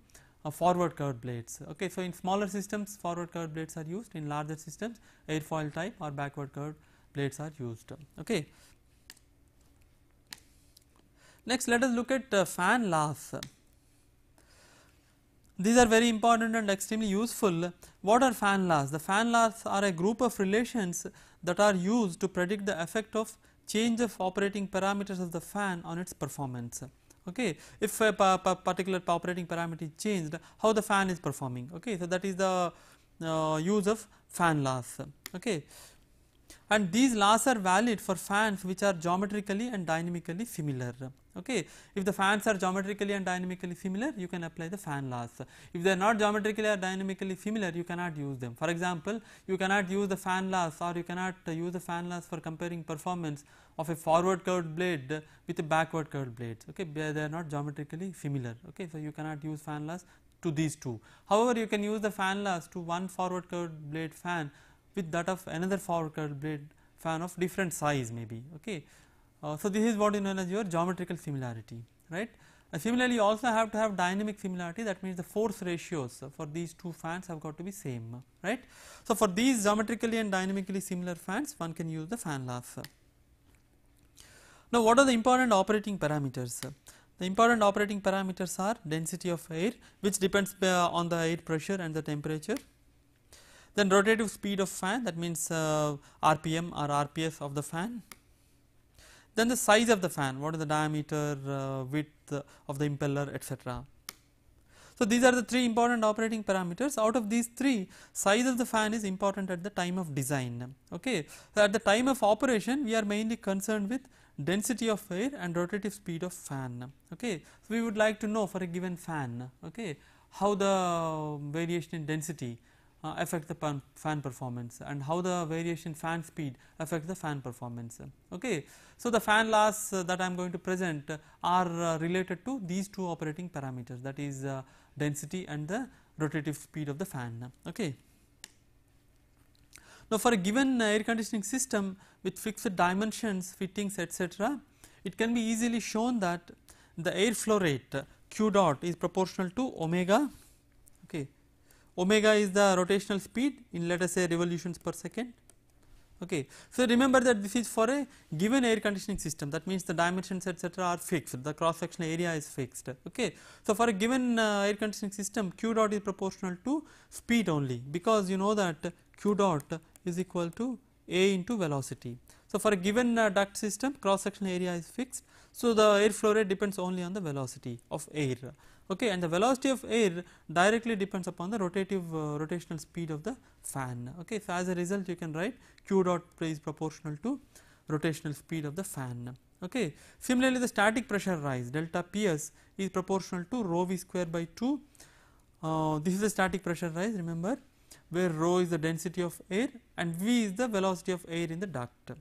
forward curved blades. Okay. So, in smaller systems forward curved blades are used in larger systems airfoil type or backward curved blades are used. Okay. Next let us look at fan loss. These are very important and extremely useful. What are fan laws? The fan laws are a group of relations that are used to predict the effect of change of operating parameters of the fan on its performance. Okay. If a particular operating parameter is changed, how the fan is performing. Okay. So, that is the uh, use of fan laws. Okay and these laws are valid for fans which are geometrically and dynamically similar. Okay. If the fans are geometrically and dynamically similar you can apply the fan laws. If they are not geometrically or dynamically similar you cannot use them. For example, you cannot use the fan laws or you cannot use the fan laws for comparing performance of a forward curved blade with a backward curved blade. Okay. They are not geometrically similar. Okay. So, you cannot use fan laws to these two. However, you can use the fan laws to one forward curved blade fan with that of another forward curved blade fan of different size maybe okay. Uh, so, this is what is known as your geometrical similarity right. Uh, similarly, you also have to have dynamic similarity that means the force ratios for these two fans have got to be same right. So, for these geometrically and dynamically similar fans one can use the fan laws. Now, what are the important operating parameters? The important operating parameters are density of air which depends uh, on the air pressure and the temperature then rotative speed of fan that means uh, RPM or RPS of the fan. Then the size of the fan what is the diameter, uh, width of the impeller etc. So, these are the three important operating parameters out of these three size of the fan is important at the time of design. Okay. So, at the time of operation we are mainly concerned with density of air and rotative speed of fan. Okay. So, we would like to know for a given fan okay, how the variation in density uh, affect the fan performance and how the variation fan speed affect the fan performance. Okay. So, the fan loss uh, that I am going to present are uh, related to these two operating parameters that is density and the rotative speed of the fan. Okay. Now, for a given air conditioning system with fixed dimensions, fittings etc., it can be easily shown that the air flow rate q dot is proportional to omega okay, omega is the rotational speed in let us say revolutions per second. Okay. So, remember that this is for a given air conditioning system that means the dimensions etc are fixed the cross sectional area is fixed. Okay. So, for a given uh, air conditioning system q dot is proportional to speed only because you know that q dot is equal to a into velocity. So, for a given uh, duct system cross sectional area is fixed. So, the air flow rate depends only on the velocity of air okay and the velocity of air directly depends upon the rotative uh, rotational speed of the fan okay so as a result you can write q dot is proportional to rotational speed of the fan okay similarly the static pressure rise delta ps is proportional to rho v square by 2 uh, this is the static pressure rise remember where rho is the density of air and v is the velocity of air in the duct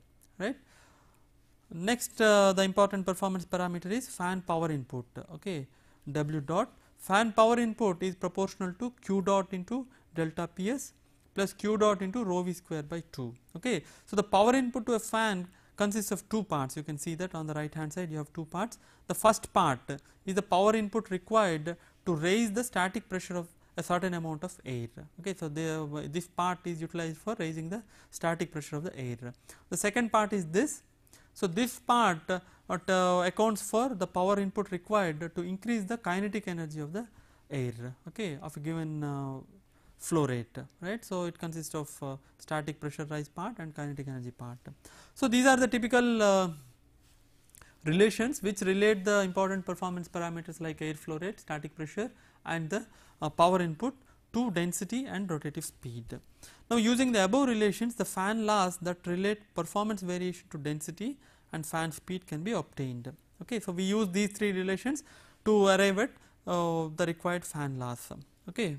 right next uh, the important performance parameter is fan power input okay W dot fan power input is proportional to Q dot into delta P s plus Q dot into rho V square by 2. Okay. So, the power input to a fan consists of two parts you can see that on the right hand side you have two parts. The first part is the power input required to raise the static pressure of a certain amount of air. Okay, so this part is utilized for raising the static pressure of the air. The second part is this so, this part uh, accounts for the power input required to increase the kinetic energy of the air okay, of a given uh, flow rate right. So, it consists of uh, static rise part and kinetic energy part. So, these are the typical uh, relations which relate the important performance parameters like air flow rate, static pressure and the uh, power input to density and rotative speed. Now using the above relations the fan laws that relate performance variation to density and fan speed can be obtained. Okay. So, we use these three relations to arrive at uh, the required fan loss. Okay.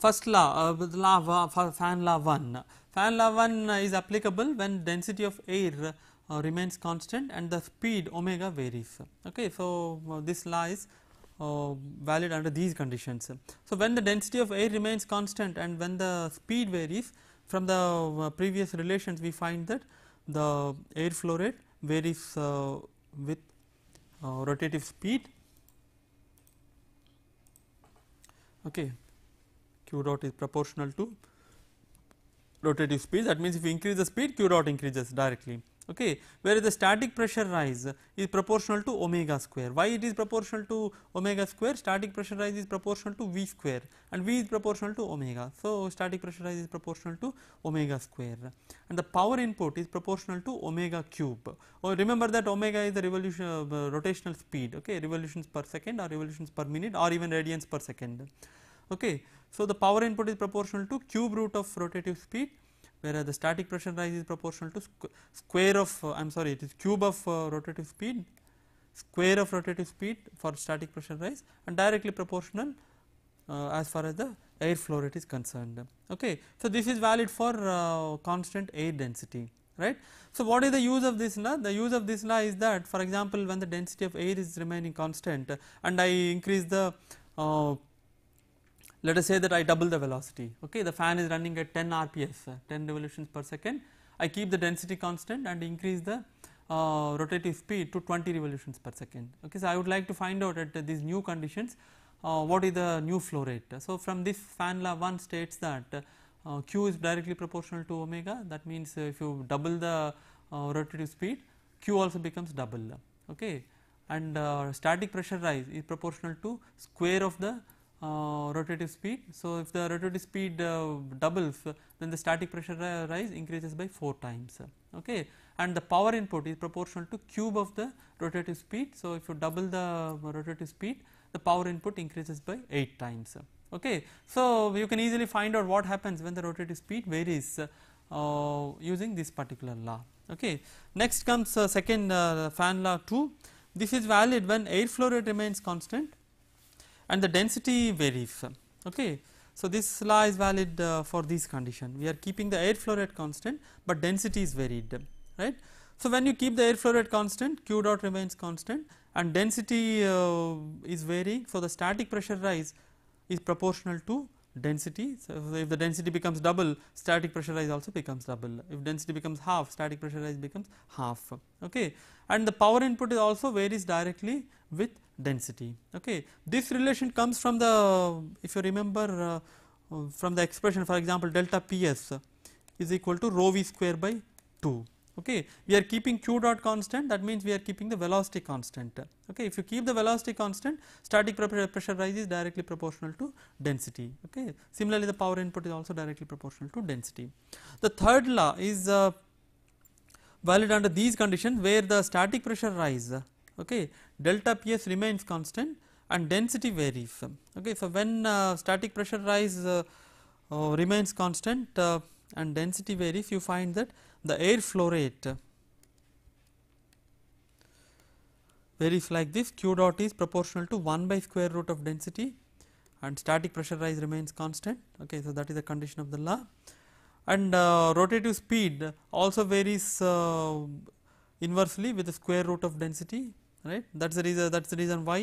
first law, uh, law, uh, fan law 1. Fan law 1 is applicable when density of air uh, remains constant and the speed omega varies. Okay. So, uh, this lies uh, valid under these conditions. So, when the density of air remains constant and when the speed varies from the uh, previous relations we find that the air flow rate varies uh, with uh, rotative speed okay q dot is proportional to rotative speed that means if we increase the speed q dot increases directly okay, where the static pressure rise is proportional to omega square. Why it is proportional to omega square? Static pressure rise is proportional to V square and V is proportional to omega. So, static pressure rise is proportional to omega square and the power input is proportional to omega cube. Or oh, remember that omega is the revolution uh, rotational speed, okay, revolutions per second or revolutions per minute or even radians per second. Okay. So, the power input is proportional to cube root of rotative speed whereas uh, the static pressure rise is proportional to squ square of uh, I am sorry it is cube of uh, rotative speed square of rotative speed for static pressure rise and directly proportional uh, as far as the air flow rate is concerned. Okay. So, this is valid for uh, constant air density right. So, what is the use of this law? The use of this law is that for example, when the density of air is remaining constant and I increase the uh, let us say that I double the velocity okay the fan is running at 10 rps uh, 10 revolutions per second I keep the density constant and increase the uh, rotative speed to 20 revolutions per second okay so I would like to find out at uh, these new conditions uh, what is the new flow rate so from this fan law 1 states that uh, q is directly proportional to omega that means if you double the uh, rotative speed q also becomes double okay and static pressure rise is proportional to square of the uh, rotative speed. So, if the rotative speed uh, doubles then the static pressure rise increases by 4 times okay. and the power input is proportional to cube of the rotative speed. So, if you double the rotative speed the power input increases by 8 times. Okay. So, you can easily find out what happens when the rotative speed varies uh, using this particular law. Okay. Next comes uh, second uh, fan law 2. This is valid when air flow rate remains constant and the density varies. Okay. So, this law is valid uh, for these condition we are keeping the air flow rate constant, but density is varied right. So, when you keep the air flow rate constant Q dot remains constant and density uh, is varying. So, the static pressure rise is proportional to density. So, if the density becomes double static pressure rise also becomes double if density becomes half static pressure rise becomes half okay. and the power input is also varies directly with density. Okay. This relation comes from the if you remember uh, uh, from the expression for example delta Ps is equal to rho v square by 2. Okay. We are keeping q dot constant that means we are keeping the velocity constant. Okay. If you keep the velocity constant static pressure rise is directly proportional to density. Okay. Similarly, the power input is also directly proportional to density. The third law is uh, valid under these conditions where the static pressure rise okay. delta Ps remains constant and density varies. Okay. So, when uh, static pressure rise uh, uh, remains constant uh, and density varies you find that the air flow rate varies like this q dot is proportional to 1 by square root of density and static pressure rise remains constant. Okay. So, that is the condition of the law and uh, rotative speed also varies uh, inversely with the square root of density right that is the reason that is the reason why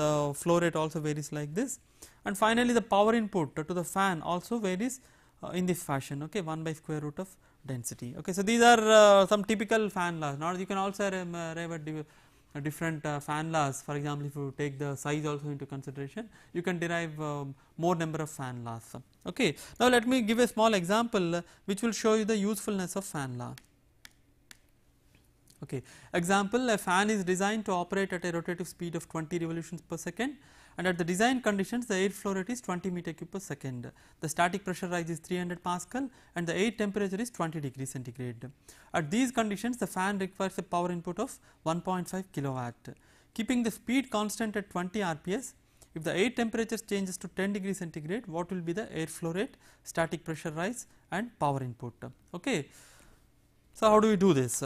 the flow rate also varies like this. And finally, the power input to the fan also varies uh, in this fashion okay 1 by square root of density. Okay. So, these are uh, some typical fan laws now you can also arrive at uh, uh, different uh, fan laws for example, if you take the size also into consideration you can derive um, more number of fan laws. Okay. Now, let me give a small example uh, which will show you the usefulness of fan law. Okay. Example a fan is designed to operate at a rotative speed of 20 revolutions per second and at the design conditions the air flow rate is 20 meter cube per second. The static pressure rise is 300 Pascal and the air temperature is 20 degree centigrade. At these conditions the fan requires a power input of 1.5 kilowatt. Keeping the speed constant at 20 rps if the air temperature changes to 10 degree centigrade what will be the air flow rate, static pressure rise and power input. Okay. So, how do we do this?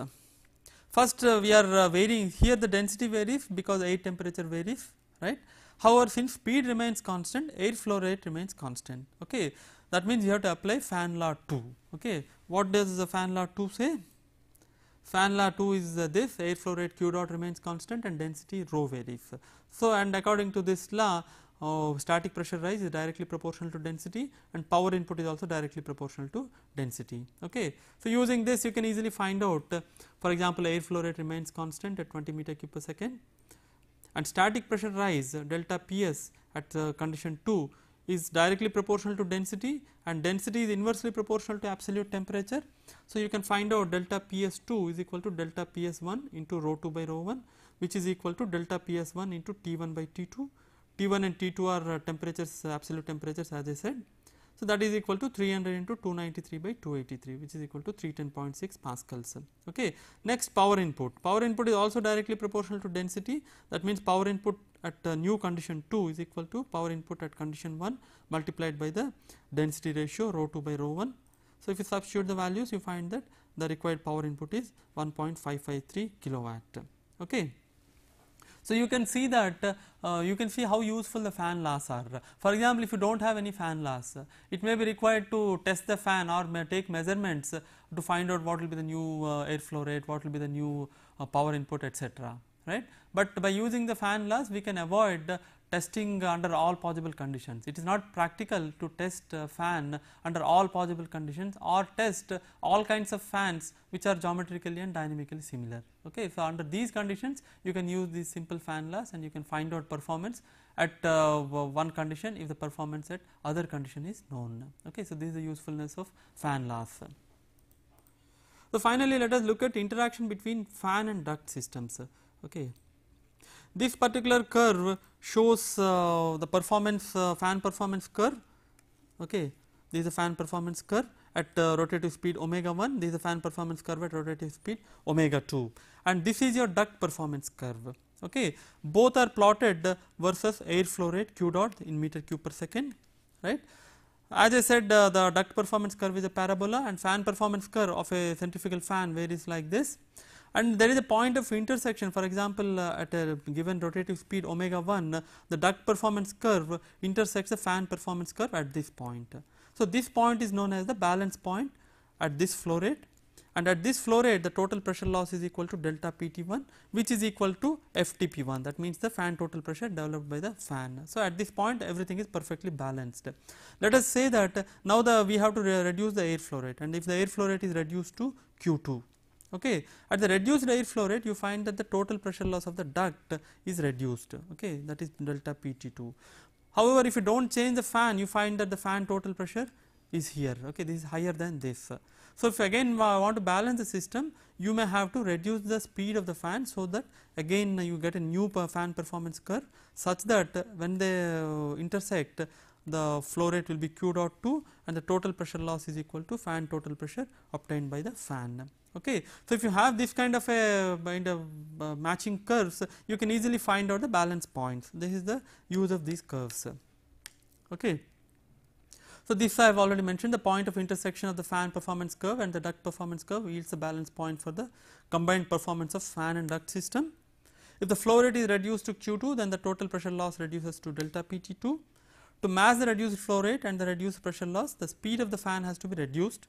First uh, we are uh, varying here the density varies because air temperature varies right. However, since speed remains constant air flow rate remains constant okay. That means you have to apply fan law 2 okay. What does the fan law 2 say? fan law 2 is uh, this air flow rate q dot remains constant and density rho varies. So, and according to this law uh, static pressure rise is directly proportional to density and power input is also directly proportional to density. Okay. So, using this you can easily find out uh, for example, air flow rate remains constant at 20 meter cube per second and static pressure rise uh, delta P s at uh, condition 2 is directly proportional to density and density is inversely proportional to absolute temperature. So, you can find out delta P s 2 is equal to delta P s 1 into rho 2 by rho 1 which is equal to delta P s 1 into T 1 by T 2 T1 and T2 are uh, temperatures uh, absolute temperatures as I said. So, that is equal to 300 into 293 by 283 which is equal to 310.6 pascals. Okay. Next power input, power input is also directly proportional to density that means power input at uh, new condition 2 is equal to power input at condition 1 multiplied by the density ratio rho 2 by rho 1. So, if you substitute the values you find that the required power input is 1.553 kilowatt. Okay. So you can see that uh, you can see how useful the fan laws are. For example, if you do not have any fan laws, it may be required to test the fan or may take measurements to find out what will be the new uh, airflow rate, what will be the new uh, power input etc. Right? But by using the fan laws we can avoid testing under all possible conditions. It is not practical to test fan under all possible conditions or test all kinds of fans which are geometrically and dynamically similar. Okay. So, under these conditions you can use these simple fan laws and you can find out performance at uh, one condition if the performance at other condition is known. Okay. So, this is the usefulness of fan laws. So, finally, let us look at interaction between fan and duct systems. Okay. This particular curve shows uh, the performance uh, fan performance curve okay this is a fan performance curve at uh, rotative speed omega 1 this is a fan performance curve at rotative speed omega 2 and this is your duct performance curve okay both are plotted versus air flow rate q dot in meter cube per second right as I said uh, the duct performance curve is a parabola and fan performance curve of a centrifugal fan varies like this and there is a point of intersection for example, uh, at a given rotative speed omega 1 the duct performance curve intersects the fan performance curve at this point. So, this point is known as the balance point at this flow rate and at this flow rate the total pressure loss is equal to delta Pt1 which is equal to Ftp1 that means the fan total pressure developed by the fan. So, at this point everything is perfectly balanced. Let us say that now the we have to re reduce the air flow rate and if the air flow rate is reduced to Q2 okay at the reduced air flow rate you find that the total pressure loss of the duct is reduced okay that is delta pt2 however if you don't change the fan you find that the fan total pressure is here okay this is higher than this so if again want to balance the system you may have to reduce the speed of the fan so that again you get a new fan performance curve such that when they uh, intersect the flow rate will be q dot 2 and the total pressure loss is equal to fan total pressure obtained by the fan. Okay. So, if you have this kind of a kind of uh, matching curves, you can easily find out the balance points. This is the use of these curves. Okay. So, this I have already mentioned the point of intersection of the fan performance curve and the duct performance curve yields the balance point for the combined performance of fan and duct system. If the flow rate is reduced to Q2 then the total pressure loss reduces to delta Pt2. To match the reduced flow rate and the reduced pressure loss the speed of the fan has to be reduced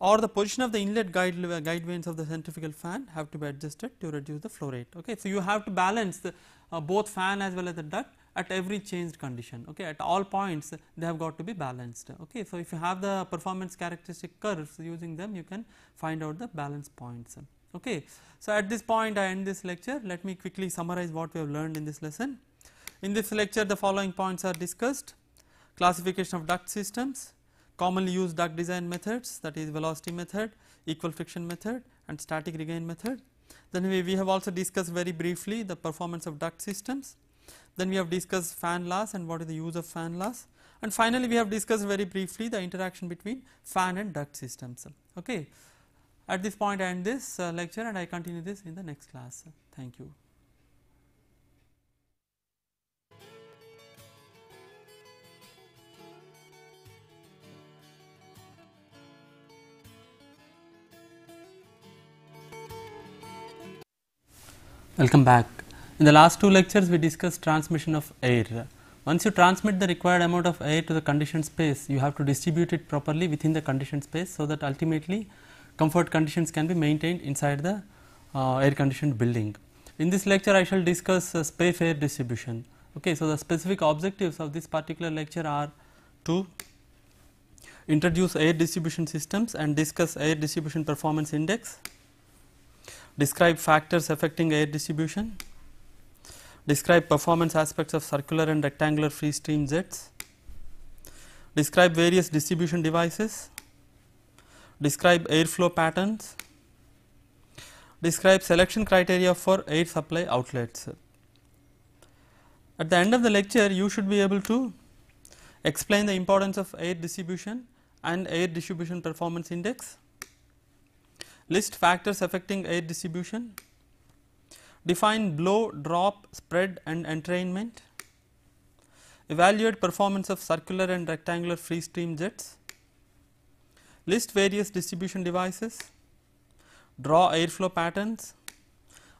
or the position of the inlet guide, guide vanes of the centrifugal fan have to be adjusted to reduce the flow rate. Okay. So, you have to balance the, uh, both fan as well as the duct at every changed condition okay at all points they have got to be balanced okay so if you have the performance characteristic curves using them you can find out the balance points okay so at this point i end this lecture let me quickly summarize what we have learned in this lesson in this lecture the following points are discussed classification of duct systems commonly used duct design methods that is velocity method, equal friction method and static regain method. Then we, we have also discussed very briefly the performance of duct systems. Then we have discussed fan loss and what is the use of fan loss and finally, we have discussed very briefly the interaction between fan and duct systems. Okay. At this point I end this uh, lecture and I continue this in the next class. Thank you. Welcome back. In the last two lectures we discussed transmission of air. Once you transmit the required amount of air to the conditioned space, you have to distribute it properly within the conditioned space so that ultimately comfort conditions can be maintained inside the uh, air conditioned building. In this lecture I shall discuss uh, space air distribution. Okay, so the specific objectives of this particular lecture are to introduce air distribution systems and discuss air distribution performance index describe factors affecting air distribution, describe performance aspects of circular and rectangular free stream jets, describe various distribution devices, describe airflow patterns, describe selection criteria for air supply outlets. At the end of the lecture, you should be able to explain the importance of air distribution and air distribution performance index. List factors affecting air distribution. Define blow, drop, spread and entrainment. Evaluate performance of circular and rectangular free stream jets. List various distribution devices. Draw airflow patterns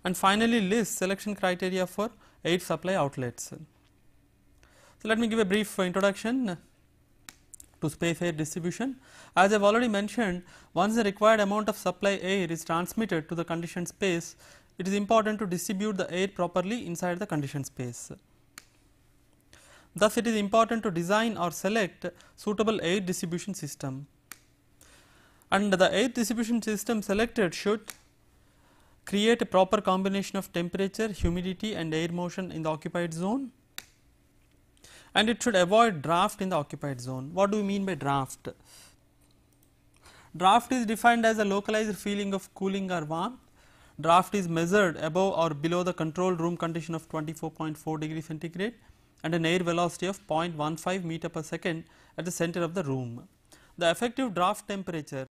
and finally, list selection criteria for air supply outlets. So, let me give a brief introduction to space air distribution. As I have already mentioned, once the required amount of supply air is transmitted to the conditioned space, it is important to distribute the air properly inside the conditioned space. Thus, it is important to design or select suitable air distribution system. And the air distribution system selected should create a proper combination of temperature, humidity and air motion in the occupied zone and it should avoid draft in the occupied zone. What do we mean by draft? Draft is defined as a localized feeling of cooling or warmth. Draft is measured above or below the controlled room condition of 24.4 degree centigrade and an air velocity of 0.15 meter per second at the center of the room. The effective draft temperature